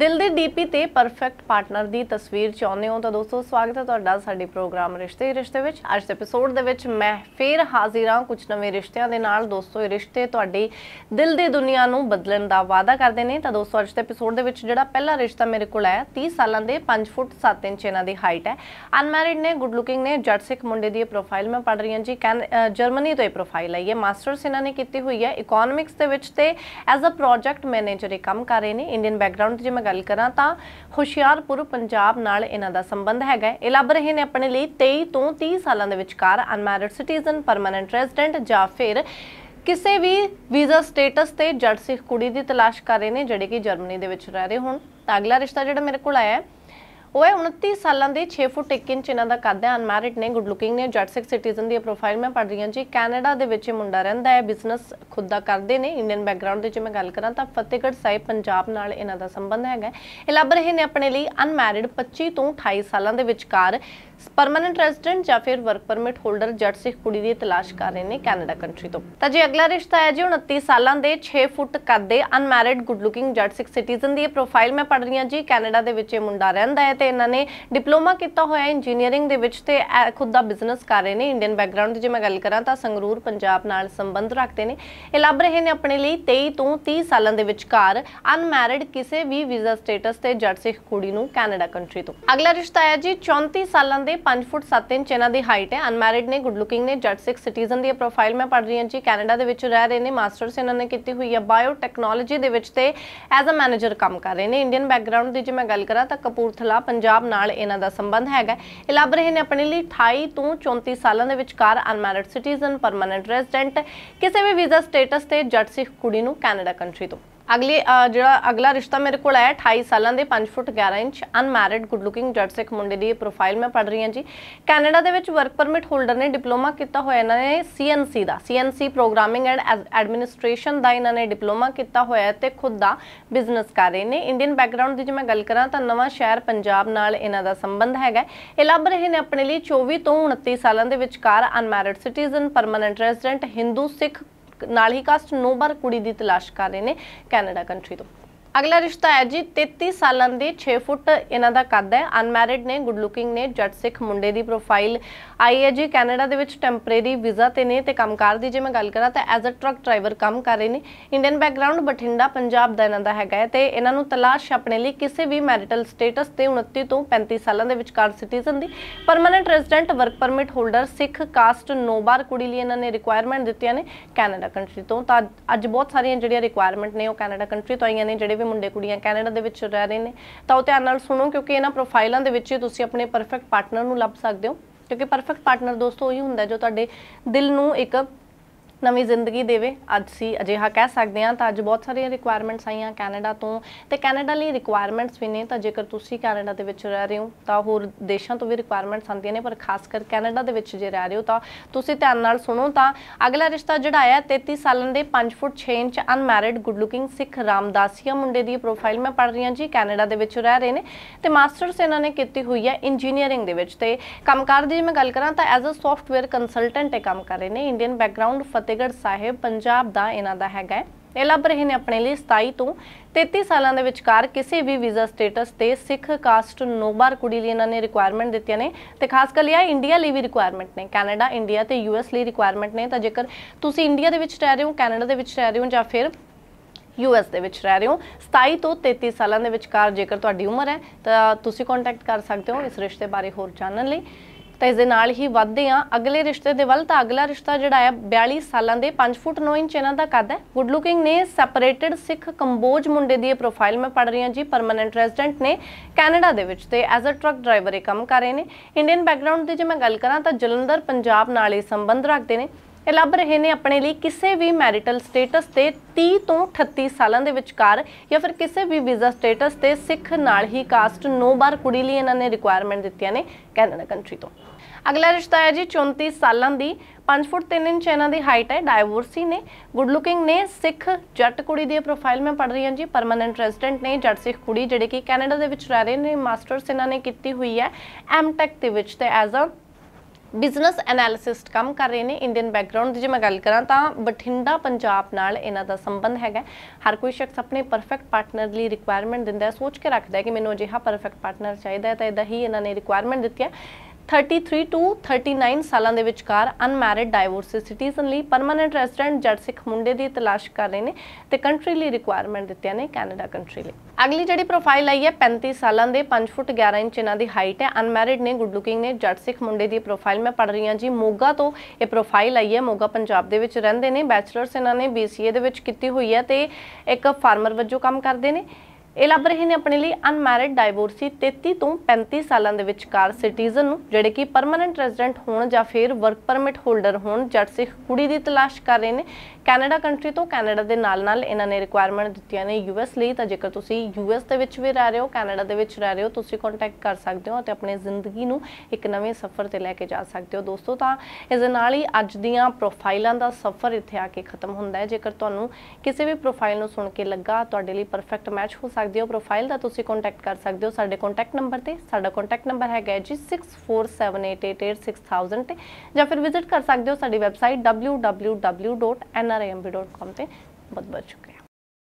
ਦਿਲ ਦੇ ਡੀਪੀ ਤੇ ਪਰਫੈਕਟ ਪਾਰਟਨਰ ਦੀ ਤਸਵੀਰ ਚਾਹੁੰਦੇ ਹੋ ਤਾਂ ਦੋਸਤੋ ਸਵਾਗਤ ਹੈ ਤੁਹਾਡਾ ਸਾਡੇ ਪ੍ਰੋਗਰਾਮ ਰਿਸ਼ਤੇ ਰਿਸ਼ਤੇ ਵਿੱਚ ਅੱਜ ਦੇ ਐਪੀਸੋਡ ਦੇ ਵਿੱਚ ਮੈਂ ਫੇਰ ਹਾਜ਼ਰ ਹਾਂ ਕੁਝ ਨਵੇਂ ਰਿਸ਼ਤਿਆਂ ਦੇ ਨਾਲ ਦੋਸਤੋ ਇਹ ਰਿਸ਼ਤੇ ਤੁਹਾਡੇ ਦਿਲ ਦੀ ਦੁਨੀਆ ਨੂੰ ਬਦਲਣ ਦਾ ਵਾਅਦਾ ਕਰਦੇ ਨੇ ਤਾਂ ਦੋਸਤੋ ਅੱਜ ਦੇ ਐਪੀਸੋਡ ਦੇ ਵਿੱਚ ਜਿਹੜਾ ਪਹਿਲਾ ਰਿਸ਼ਤਾ ਮੇਰੇ ਕੋਲ ਆਇਆ 30 ਸਾਲਾਂ ਦੇ 5 ਫੁੱਟ 7 ਇੰਚ ਇਹਨਾਂ ਦੀ ਹਾਈਟ ਹੈ ਅਨਮੈਰਿਡ ਨੇ ਗੁੱਡ ਲੁਕਿੰਗ ਨੇ ਜੱਟ ਸਿੱਖ ਮੁੰਡੇ ਦੀ ਇਹ ਪ੍ਰੋਫਾਈਲ ਮੈਂ ਪੜ ਰਹੀ ਹਾਂ ਜੀ ਜਰਮਨੀ ਤੋਂ ਇਹ ਪ੍ਰੋਫਾਈਲ ਆਈ ਹੈ ਮਾਸਟਰਸ ਇਹਨਾਂ ਨੇ ਕੀਤੀ ਹੋਈ ਹੈ ਇਕਨੋਮਿਕਸ ਦੇ ਵਿੱਚ ਤੇ ਐਜ਼ ਅ ਪ੍ਰੋਜੈਕਟ ਮੈਨੇਜਰ ਇਹ ਕੰਮ ਕਰ ਰਹੇ ਨੇ ਇੰਡੀਅਨ ਬੈਕਗ੍ਰਾਉਂਡ ਤੇ ਜੇ ਮੈਂ ਗੱਲ ਕਰਾਂ ਤਾਂ ਹੁਸ਼ਿਆਰਪੁਰ ਪੰਜਾਬ ਨਾਲ ਇਹਨਾਂ ਦਾ ਸੰਬੰਧ ਹੈਗਾ ਇਹ ਲੱਭ ਰਹੇ ਨੇ ਆਪਣੇ ਲਈ 23 ਤੋਂ 30 ਸਾਲਾਂ ਦੇ ਵਿਚਕਾਰ ਅਨਮੈਰਿਡ ਸਿਟੀਜ਼ਨ ਪਰਮਨੈਂਟ ਰੈਜ਼ੀਡੈਂਟ ਜਾਂ ਫਿਰ ਕਿਸੇ ਵੀ ਵੀਜ਼ਾ ਸਟੇਟਸ ਤੇ ਜੜ ਸਿੱਖ ਕੁੜੀ ਦੀ ਤਲਾਸ਼ ਕਰ ਰਹੇ ਨੇ ਜਿਹੜੇ ਕਿ ਜਰਮਨੀ ਦੇ ਵਿੱਚ ਰਹਿ ਰਹੇ ਹੋਣ ਤਾਂ ਅਗਲਾ ਰਿਸ਼ਤਾ ਜਿਹੜਾ ਮੇਰੇ ਕੋਲ ਆਇਆ ਹੈ ਉਹ ਹੈ 29 ਸਾਲਾਂ ਦੇ 6 ਫੁੱਟ 1 ਇੰਚ ਇਹਨਾਂ ਦਾ ਕੱਦ ਹੈ ਅਨਮੈਰਿਡ ਨੇ ਗੁੱਡ ਲੁਕਿੰਗ ਨੇ ਜੈਟਸਿਕ ਸਿਟੀਜ਼ਨ ਦੀ ਪ੍ਰੋਫਾਈਲ ਮੈਂ ਪੜ ਰਹੀ ਹਾਂ ਜੀ ਕੈਨੇਡਾ ਦੇ ਵਿੱਚ ਇਹ ਮੁੰਡਾ ਰਹਿੰਦਾ ਹੈ ਬਿਜ਼ਨਸ ਖੁਦ ਦਾ ਕਰਦੇ ਨੇ ਇੰਡੀਅਨ ਬੈਕਗ੍ਰਾਉਂਡ ਦੇ ਜੇ ਮੈਂ ਗੱਲ ਕਰਾਂ ਤਾਂ ਫਤਿਹਗੜ੍ਹ ਸਾਹਿਬ ਪੰਜਾਬ ਨਾਲ ਇਹਨਾਂ ਦਾ ਸੰਬੰਧ ਹੈਗਾ ਇਹ ਲੱਭ ਰਹੇ ਨੇ ਆਪਣੇ ਲਈ ਅਨਮੈਰਿਡ 25 ਤੋਂ 28 ਸਾਲਾਂ ਦੇ ਵਿਚਕਾਰ ਪਰਮਨੈਂਟ ਰੈਜ਼ੀਡੈਂਟ ਜਾਂ ਫਿਰ ਵਰਕ ਪਰਮਿਟ ਹੋਲਡਰ ਜੱਟ ਸਿੱਖ ਕੁੜੀ ਦੀ ਤਲਾਸ਼ ਕਰ ਰਹੇ ਨੇ ਕੈਨੇਡਾ ਕੰਟਰੀ ਤੋਂ ਤਾਂ ਜੇ ਅਗਲਾ ਰਿਸ਼ਤਾ ਹੈ ਜੀ 29 ਸਾਲਾਂ ਦੇ 6 ਫੁੱਟ ਕੱਦ ਦੇ ਅਨਮੈਰਿਡ ਗੁੱਡ ਲੁਕਿੰਗ ਜੱਟ ਸਿੱਖ ਸਿਟੀਜ਼ਨ ਦੀ ਇਹ ਪ੍ਰੋਫਾਈਲ ਮੈਂ ਪੜ ਰਹੀ ਹਾਂ ਜੀ ਕੈਨੇਡਾ ਦੇ ਵਿੱਚ ਇਹ ਮੁੰਡਾ ਰਹਿੰਦਾ ਹੈ ਤੇ ਇਹਨਾਂ ਨੇ ਡਿਪਲੋਮਾ ਕੀਤਾ ਹੋਇਆ ਹੈ ਇੰਜੀਨੀਅਰਿੰਗ ਦੇ ਵਿੱਚ ਤੇ ਖੁਦ ਦਾ ਬਿਜ਼ਨਸ ਕਰ ਰਹੇ ਨੇ ਇੰਡੀਅਨ ਬੈਕਗ੍ਰਾਉਂਡ ਦੀ ਜੇ ਮੈਂ ਗੱਲ ਕਰਾਂ ਤਾਂ ਸੰਗਰੂਰ ਪੰਜਾਬ ਨਾਲ ਸੰਬੰਧ ਰੱਖਦੇ ਨੇ ਇਹ ਲੱਭ ਰਹੇ ਨੇ ਆਪਣੇ ਲਈ 23 ਤੋਂ 30 ਸਾਲਾਂ ਦੇ ਵਿਚਕਾਰ ਅਨਮੈਰਿਡ ਕਿਸੇ ਵੀ ਵੀਜ਼ਾ ਸਟੇਟਸ ਤੇ ਜੱਟ ਸਿੱਖ ਕੁੜੀ ਨੂੰ ਕੈਨੇਡਾ ਕੰਟਰੀ ਤੋਂ ਅਗਲਾ ਰਿਸ਼ਤਾ ਹੈ ਜੀ 34 ਸਾਲਾਂ ਦੇ 5 ਫੁੱਟ 7 ਇੰਚ ਇਹਨਾਂ ਦੀ ਹਾਈਟ ਹੈ ਅਨਮੈਰਿਡ ਨੇ ਗੁੱਡ ਲੁਕਿੰਗ ਨੇ ਜੱਟ ਸਿਕ ਸਿਟੀਜ਼ਨ ਦੀ ਪ੍ਰੋਫਾਈਲ ਮੈਂ ਪੜ ਰਹੀ ਹਾਂ ਜੀ ਕੈਨੇਡਾ ਦੇ ਵਿੱਚ ਰਹਿ ਰਹੇ ਨੇ ਮਾਸਟਰਸ ਇਹਨਾਂ ਨੇ ਕੀਤੀ ਹੋਈ ਹੈ ਬਾਇਓ ਟੈਕਨੋਲੋਜੀ ਦੇ ਵਿੱਚ ਤੇ ਐਜ਼ ਅ ਮੈਨੇਜਰ ਕੰਮ ਕਰ ਰਹੇ ਨੇ ਇੰਡੀਅਨ ਬੈਕਗ੍ਰਾਉਂਡ ਦੀ ਜੇ ਮੈਂ ਗੱਲ ਕਰਾਂ ਤਾਂ ਕਪੂਰਥਲਾ ਪੰਜਾਬ ਨਾਲ ਇਹਨਾਂ ਦਾ ਸੰਬੰਧ ਹੈਗਾ ਇਹ ਲੱਭ ਰਹੇ ਨੇ ਆਪਣੇ ਲਈ 28 ਤੋਂ 34 ਸਾਲਾਂ ਦੇ ਵਿਚਕਾਰ ਅਨਮੈਰਿਡ ਸਿਟੀਜ਼ਨ ਪਰਮਨੈਂਟ ਰੈਜ਼ੀਡੈਂਟ ਕਿਸੇ ਵੀ ਵੀਜ਼ਾ ਸਟੇਟਸ ਤੇ ਜੱਟ ਸਿੱਖ ਕੁੜੀ ਨੂੰ ਕੈਨੇਡਾ ਕੰਟਰੀ ਤੋਂ ਅਗਲੇ ਜਿਹੜਾ ਅਗਲਾ ਰਿਸ਼ਤਾ ਮੇਰੇ ਕੋਲ ਆਇਆ 28 ਸਾਲਾਂ ਦੇ 5 foot 11 inch unmarried good looking Jatt Sikh ਮੁੰਡੇ ਦੀ ਪ੍ਰੋਫਾਈਲ ਮੈਂ ਪੜ ਰਹੀ ਹਾਂ ਜੀ ਕੈਨੇਡਾ ਦੇ ਵਿੱਚ ਵਰਕ ਪਰਮਿਟ ਹੋਲਡਰ ਨੇ ਡਿਪਲੋਮਾ ਕੀਤਾ ਹੋਇਆ ਇਹਨਾਂ ਨੇ ਸੀਐਨਸੀ ਦਾ ਸੀਐਨਸੀ ਪ੍ਰੋਗਰਾਮਿੰਗ ਐਂਡ ਐਡਮਿਨਿਸਟ੍ਰੇਸ਼ਨ ਦਾ ਇਹਨਾਂ ਨੇ ਡਿਪਲੋਮਾ ਕੀਤਾ ਹੋਇਆ ਤੇ ਖੁਦ ਦਾ ਬਿਜ਼ਨਸ ਕਰ ਰਹੇ ਨੇ ਇੰਡੀਅਨ ਬੈਕਗ੍ਰਾਉਂਡ ਦੀ ਜੇ ਮੈਂ ਗੱਲ ਕਰਾਂ ਤਾਂ ਨਵਾਂ ਸ਼ਹਿਰ ਪੰਜਾਬ ਨਾਲ ਇਹਨਾਂ ਦਾ ਸੰਬੰਧ ਹੈਗਾ ਇਹ ਲੱਭ ਰਹੇ ਨੇ ਆਪਣੇ ਲਈ 24 ਤੋਂ 29 ਸਾਲਾਂ ਦੇ ਵਿਚਕਾਰ unmarried citizen permanent resident Hindu Sikh ਨਾਲ ਹੀ ਕਾਸਟ ਨੋਬਰ ਕੁੜੀ ਦੀ ਤਲਾਸ਼ ਕਰ ਰਹੇ ਨੇ ਕੈਨੇਡਾ ਕੰਟਰੀ ਤੋਂ ਅਗਲਾ ਰਿਸ਼ਤਾ ਹੈ ਜੀ 33 ਸਾਲਾਂ ਦੇ 6 ਫੁੱਟ ਇਹਨਾਂ ਦਾ ਕੱਦ ਹੈ ਅਨਮੈਰਿਡ ਨੇ ਗੁੱਡ ਲੁਕਿੰਗ ਨੇ ਜੱਟ ਸਿੱਖ ਮੁੰਡੇ ਦੀ ਪ੍ਰੋਫਾਈਲ ਆਈ ਹੈ ਜੀ ਕੈਨੇਡਾ ਦੇ ਵਿੱਚ ਟੈਂਪਰੇਰੀ ਵੀਜ਼ਾ ਤੇ ਨੇ ਤੇ ਕੰਮਕਾਰ ਦੀ ਜੇ ਮੈਂ ਗੱਲ ਕਰਾਂ ਤਾਂ ਐਜ਼ ਅ ਟਰੱਕ ਡਰਾਈਵਰ ਕੰਮ ਕਰ ਰਹੇ ਨੇ ਇੰਡੀਅਨ ਬੈਕਗ੍ਰਾਉਂਡ ਬਠਿੰਡਾ ਪੰਜਾਬ ਦਾ ਇਹਨਾਂ ਦਾ ਹੈਗਾ ਤੇ ਇਹਨਾਂ ਨੂੰ ਤਲਾਸ਼ ਆਪਣੇ ਲਈ ਕਿਸੇ ਵੀ ਮੈਰਿਟਲ ਸਟੇਟਸ ਤੇ 29 ਤੋਂ 35 ਸਾਲਾਂ ਦੇ ਵਿਚਕਾਰ ਸਿਟੀਜ਼ਨ ਦੀ permanent resident work permit holder Sikh caste no bar ਕੁੜੀ ਲਈ ਇਹਨਾਂ ਨੇ ਰਿਕੁਆਇਰਮੈਂਟ ਦਿੱਤੀਆਂ ਨੇ ਕੈਨੇਡਾ ਕੰਟਰੀ ਤੋਂ ਤਾਂ ਅੱਜ ਬਹੁਤ ਸਾਰੀਆਂ ਜਿਹੜੀਆਂ ਰਿਕੁਆਇਰਮੈਂਟ ਨੇ ਉਹ ਕੈਨੇਡਾ ਕੰਟਰੀ ਤੋਂ ਆਈਆਂ ਨੇ ਜਿਹੜੇ ਵੀ ਮੁੰਡੇ ਕੁੜੀਆਂ ਕੈਨੇਡਾ ਦੇ ਵਿੱਚ ਰਹਿ ਰਹੇ ਨੇ ਤਾਂ ਉਹ ਧਿਆਨ ਨਾਲ ਸੁਣੋ ਕਿਉਂਕਿ ਇਹਨਾਂ ਪ੍ਰੋਫਾਈਲਾਂ ਦੇ ਵਿੱਚ ਤੁਸੀਂ ਆਪਣੇ ਪਰਫੈਕਟ ਪਾਰਟਨਰ ਨੂੰ ਲੱਭ ਸਕਦੇ ਹੋ ਕਿਉਂਕਿ ਪਰਫੈਕਟ ਪਾਰਟਨਰ ਦੋਸਤੋ ਉਹੀ ਹੁੰਦਾ ਜੋ ਤੁਹਾਡੇ ਦਿਲ ਨੂੰ ਇੱਕ ਨਵੀਂ ਜ਼ਿੰਦਗੀ ਦੇਵੇ ਅੱਜ ਸੀ ਅਜਿਹਾ ਕਹਿ ਸਕਦੇ ਹਾਂ ਤਾਂ ਅੱਜ ਬਹੁਤ ਸਾਰੀਆਂ ਰਿਕੁਆਇਰਮੈਂਟਸ ਆਈਆਂ ਕੈਨੇਡਾ ਤੋਂ ਤੇ ਕੈਨੇਡਾ ਲਈ ਰਿਕੁਆਇਰਮੈਂਟਸ ਵੀ ਨੇ ਤਾਂ ਜੇਕਰ ਤੁਸੀਂ ਕੈਨੇਡਾ ਦੇ ਵਿੱਚ ਰਹਿ ਰਹੇ ਹੋ ਤਾਂ ਹੋਰ ਦੇਸ਼ਾਂ ਤੋਂ ਵੀ ਰਿਕੁਆਇਰਮੈਂਟਸ ਆਉਂਦੀਆਂ ਨੇ ਪਰ ਖਾਸ ਕਰ ਕੈਨੇਡਾ ਦੇ ਵਿੱਚ ਜੇ ਰਹਿ ਰਹੇ ਹੋ ਤਾਂ ਤੁਸੀਂ ਧਿਆਨ ਨਾਲ ਸੁਣੋ ਤਾਂ ਅਗਲਾ ਰਿਸ਼ਤਾ ਜਿਹੜਾ ਆਇਆ 33 ਸਾਲਾਂ ਦੇ 5 foot 6 inch unmarried good looking Sikh Ramdasia ਮੁੰਡੇ ਦੀ ਪ੍ਰੋਫਾਈਲ ਮੈਂ ਪੜ ਰਹੀ ਹਾਂ ਜੀ ਕੈਨੇਡਾ ਦੇ ਵਿੱਚ ਰਹਿ ਰਹੇ ਨੇ ਤੇ ਮਾਸਟਰਸ ਇਹਨਾਂ ਨੇ ਕੀਤੀ ਹੋਈ ਹੈ ਇੰਜੀਨੀਅਰਿੰਗ ਦੇ ਵਿੱਚ ਤੇ ਕੰਮਕਾਰ ਦੀ ਜੇ ਮੈਂ ਗੱਲ ਕਰਾਂ ਤਾਂ ਐਜ਼ ਅ ਸੌਫਟਵੇਅਰ ਕੰਸਲਟੈਂਟ ਇਹ ਕੰਮ ਕਰ ਰਹੇ ਨੇ ਇੰਡੀਅਨ ਬੈਕਗ੍ਰਾਉਂਡ ਫਤਿਹਗੜ੍ਹ ਸਾਹਿਬ ਪੰਜਾਬ ਦਾ ਇਹਨਾਂ ਦਾ ਹੈਗਾ ਇਹ ਲੱਭ ਰਹੇ ਨੇ ਆਪਣੇ ਲਈ 27 ਤੋਂ 33 ਸਾਲਾਂ ਦੇ ਵਿਚਕਾਰ ਕਿਸੇ ਵੀ ਵੀਜ਼ਾ ਸਟੇਟਸ ਤੇ ਸਿੱਖ ਕਾਸਟ ਨੋਬਾਰ ਕੁੜੀ ਲਈ ਇਹਨਾਂ ਨੇ ਰਿਕੁਆਇਰਮੈਂਟ ਦਿੱਤੀਆਂ ਨੇ ਤੇ ਖਾਸ ਕਰ ਲਿਆ ਇੰਡੀਆ ਲਈ ਵੀ ਰਿਕੁਆਇਰਮੈਂਟ ਨੇ ਕੈਨੇਡਾ ਇੰਡੀਆ ਤੇ ਯੂਐਸ ਲਈ ਰਿਕੁਆਇਰਮੈਂਟ ਨੇ ਤਾਂ ਜੇਕਰ ਤੁਸੀਂ ਇੰਡੀਆ ਦੇ ਵਿੱਚ ਰਹਿ ਰਹੇ ਹੋ ਕੈਨੇਡਾ ਦੇ ਵਿੱਚ ਰਹਿ ਰਹੇ ਹੋ ਜਾਂ ਫਿਰ ਯੂਐਸ ਦੇ ਵਿੱਚ ਰਹਿ ਰਹੇ ਹੋ 27 ਤੋਂ 33 ਸਾਲਾਂ ਦੇ ਵਿਚਕਾਰ ਜੇਕਰ ਤੁਹਾਡੀ ਉਮਰ ਹੈ ਤਾਂ ਤੁਸੀਂ ਕੰਟੈਕਟ ਕਰ ਸਕਦੇ ਹੋ ਇਸ ਰਿਸ਼ਤੇ ਬਾਰੇ ਹੋਰ ਜਾਣਨ ਲਈ ਤਾਂ ਇਸ ਦੇ ਨਾਲ ਹੀ ਵੱਧਦੇ ਆ ਅਗਲੇ ਰਿਸ਼ਤੇ ਦੇ ਵੱਲ ਤਾਂ ਅਗਲਾ ਰਿਸ਼ਤਾ ਜਿਹੜਾ ਹੈ 42 ਸਾਲਾਂ ਦੇ 5 ਫੁੱਟ 9 ਇੰਚ ਇਹਨਾਂ ਦਾ ਕੱਦ ਹੈ ਗੁੱਡ ਲੁਕਿੰਗ ਨੇ ਸੈਪਰੇਟਡ ਸਿੱਖ ਕੰਬੋਜ ਮੁੰਡੇ ਦੀ ਇਹ ਪ੍ਰੋਫਾਈਲ ਮੈਂ ਪੜ ਰਹੀ ਹਾਂ ਜੀ ਪਰਮਨੈਂਟ ਰੈਜ਼ੀਡੈਂਟ ਨੇ ਕੈਨੇਡਾ ਦੇ ਵਿੱਚ ਤੇ ਐਜ਼ ਅ ਟਰੱਕ ਡਰਾਈਵਰ ਇਹ ਕੰਮ ਕਰ ਰਹੇ ਨੇ ਇੰਡੀਅਨ ਬੈਕਗ੍ਰਾਉਂਡ ਦੀ ਜੇ ਮੈਂ ਗੱਲ ਕਰਾਂ ਤਾਂ ਜਲੰਧਰ ਪੰਜਾਬ ਨਾਲ ਇਹ ਸੰਬੰਧ ਰੱਖਦੇ ਨੇ ਇਹ ਲੱਭ ਰਹੇ ਨੇ ਆਪਣੇ ਲਈ ਕਿਸੇ ਵੀ ਮੈਰਿਟਲ ਸਟੇਟਸ ਤੇ 30 ਤੋਂ 38 ਸਾਲਾਂ ਦੇ ਵਿਚਕਾਰ ਜਾਂ ਫਿਰ ਕਿਸੇ ਵੀ ਵੀਜ਼ਾ ਸਟੇਟਸ ਤੇ ਸਿੱਖ ਨਾਲ ਹੀ ਕਾਸਟ 9 ਬਾਰ ਕੁੜੀ ਲਈ ਇਹਨਾਂ ਨੇ ਰਿਕੁਆਇਰਮੈਂਟ ਦਿੱਤੀਆਂ ਨੇ ਕੈਨੇਡਾ ਕੰਟਰੀ ਤੋਂ ਅਗਲਾ ਰਿਸ਼ਤਾ ਹੈ ਜੀ 34 ਸਾਲਾਂ ਦੀ 5 ਫੁੱਟ 3 ਇੰਚ ਇਹਨਾਂ ਦੀ ਹਾਈਟ ਹੈ ਡਾਈਵੋਰਸੀ ਨੇ ਗੁੱਡ ਲੁਕਿੰਗ ਨੇ ਸਿੱਖ ਜੱਟ ਕੁੜੀ ਦੀ ਪ੍ਰੋਫਾਈਲ ਮੈਂ ਪੜ ਰਹੀ ਹਾਂ ਜੀ ਪਰਮਨੈਂਟ ਰੈਜ਼ੀਡੈਂਟ ਨੇ ਜੱਟ ਸਿੱਖ ਕੁੜੀ ਜਿਹੜੇ ਕਿ ਕੈਨੇਡਾ ਦੇ ਵਿੱਚ ਰਹਿ ਰਹੇ ਨੇ ਮਾਸਟਰਸ ਇਹਨਾਂ ਨੇ ਕੀਤੀ ਹੋਈ ਹੈ ਐਮਟੈਕ ਦੇ ਵਿੱਚ ਤੇ ਐਜ਼ ਅ ਬਿਜ਼ਨਸ ਐਨਾਲਿਸਟ ਕੰਮ ਕਰ ਰਹੇ ਨੇ ਇੰਡੀਅਨ ਬੈਕਗ੍ਰਾਉਂਡ ਦੀ ਜੇ ਮੈਂ ਗੱਲ ਕਰਾਂ ਤਾਂ ਬਠਿੰਡਾ ਪੰਜਾਬ ਨਾਲ ਇਹਨਾਂ ਦਾ ਸੰਬੰਧ ਹੈਗਾ ਹਰ ਕੋਈ ਸ਼ਖਸ ਆਪਣੇ ਪਰਫੈਕਟ ਪਾਰਟਨਰ ਲਈ ਰਿਕੁਆਇਰਮੈਂਟ ਦਿੰਦਾ ਹੈ ਸੋਚ ਕੇ ਰੱਖਦਾ ਹੈ ਕਿ ਮੈਨੂੰ ਅਜਿਹਾ ਪਰਫੈਕਟ ਪਾਰਟਨਰ ਚਾਹੀਦਾ ਹੈ ਤਾਂ ਇਹਦਾ ਹੀ ਇਹਨਾਂ ਨੇ ਰਿਕੁਆਇਰਮੈਂਟ ਦਿੱਤੀ ਹੈ 33 ਤੋਂ 39 ਸਾਲਾਂ ਦੇ ਵਿਚਕਾਰ ਅਨਮੈਰਿਡ ਡਾਈਵੋਰਸ ਸਿਟੀਜ਼ਨ ਲਈ ਪਰਮਨੈਂਟ ਰੈਜ਼ੀਡੈਂਟ ਜੱਟ ਸਿੱਖ ਮੁੰਡੇ ਦੀ ਤਲਾਸ਼ ਕਰ ਰਹੇ ਨੇ ਤੇ ਕੰਟਰੀ ਲਈ ਰਿਕੁਆਇਰਮੈਂਟ ਦਿੱਤੀਆਂ ਨੇ ਕੈਨੇਡਾ ਕੰਟਰੀ ਲਈ ਅਗਲੀ ਜਿਹੜੀ ਪ੍ਰੋਫਾਈਲ ਆਈ ਹੈ 35 ਸਾਲਾਂ ਦੇ 5 ਫੁੱਟ 11 ਇੰਚ ਇਹਨਾਂ ਦੀ ਹਾਈਟ ਹੈ ਅਨਮੈਰਿਡ ਨੇ ਗੁੱਡ ਲੁਕਿੰਗ ਨੇ ਜੱਟ ਸਿੱਖ ਮੁੰਡੇ ਦੀ ਪ੍ਰੋਫਾਈਲ ਮੈਂ ਪੜ ਰਹੀ ਹਾਂ ਜੀ ਮੋਗਾ ਤੋਂ ਇਹ ਪ੍ਰੋਫਾਈਲ ਆਈ ਹੈ ਮੋਗਾ ਪੰਜਾਬ ਦੇ ਵਿੱਚ ਰਹਿੰਦੇ ਨੇ ਬੈਚਲਰਸ ਇਹਨਾਂ ਨੇ ਬੀਸੀਏ ਦੇ ਵਿੱਚ ਕੀਤੀ ਹੋਈ ਹੈ ਤੇ ਇੱਕ ਫਾਰਮਰ ਵਜੋਂ ਕੰਮ ਕਰਦੇ ਨੇ ਇਹ ਲੱਭ ਰਹੇ ਨੇ ਆਪਣੇ ਲਈ ਅਨਮੈਰਿਡ ਡਾਈਵੋਰਸੀ 33 ਤੋਂ 35 ਸਾਲਾਂ ਦੇ ਵਿਚਕਾਰ ਸਿਟੀਜ਼ਨ ਨੂੰ ਜਿਹੜੇ ਕਿ ਪਰਮਨੈਂਟ ਰੈਜ਼ੀਡੈਂਟ ਹੋਣ ਜਾਂ ਫਿਰ ਵਰਕ ਪਰਮਿਟ ਹੋਲਡਰ ਹੋਣ ਜੱਟ ਸਿੱਖ ਕੁੜੀ ਦੀ ਤਲਾਸ਼ ਕਰ ਰਹੇ ਨੇ ਕੈਨੇਡਾ ਕੰਟਰੀ ਤੋਂ ਕੈਨੇਡਾ ਦੇ ਨਾਲ-ਨਾਲ ਇਹਨਾਂ ਨੇ ਰਿਕੁਆਇਰਮੈਂਟ ਦਿੱਤੀਆਂ ਨੇ ਯੂਐਸ ਲਈ ਤਾਂ ਜੇਕਰ ਤੁਸੀਂ ਯੂਐਸ ਦੇ ਵਿੱਚ ਵੀ ਰਹਿ ਰਹੇ ਹੋ ਕੈਨੇਡਾ ਦੇ ਵਿੱਚ ਰਹਿ ਰਹੇ ਹੋ ਤੁਸੀਂ ਕੰਟੈਕਟ ਕਰ ਸਕਦੇ ਹੋ ਤੇ ਆਪਣੀ ਜ਼ਿੰਦਗੀ ਨੂੰ ਇੱਕ ਨਵੇਂ ਸਫ਼ਰ ਤੇ ਲੈ ਕੇ ਜਾ ਸਕਦੇ ਹੋ ਦੋਸਤੋ ਤਾਂ ਇਸ ਨਾਲ ਹੀ ਅੱਜ ਦੀਆਂ ਪ੍ਰੋਫਾਈਲਾਂ ਦਾ ਸਫ਼ਰ ਇੱਥੇ ਆ ਕੇ ਖਤਮ ਹੁੰਦਾ ਹੈ ਜੇਕਰ ਤੁਹਾਨੂੰ ਕਿਸੇ ਵੀ ਪ੍ਰੋਫਾਈਲ ਨੂੰ ਸੁਣ ਕੇ ਲੱਗਾ ਤੁਹਾਡੇ ਲਈ ਪਰਫੈਕਟ ਮੈਚ ਹੋ सकते प्रोफाइल का तुम कॉन्टैक्ट कर सकते हो कॉन्टैक्ट नंबर से साडा कॉन्टैक्ट नंबर हैगा जी six four seven eight eight eight six thousand से या फिर विजिट कर सकते हो साड़ी website W W W dot N R I M B dot com से बहुत बहुत शुक्रिया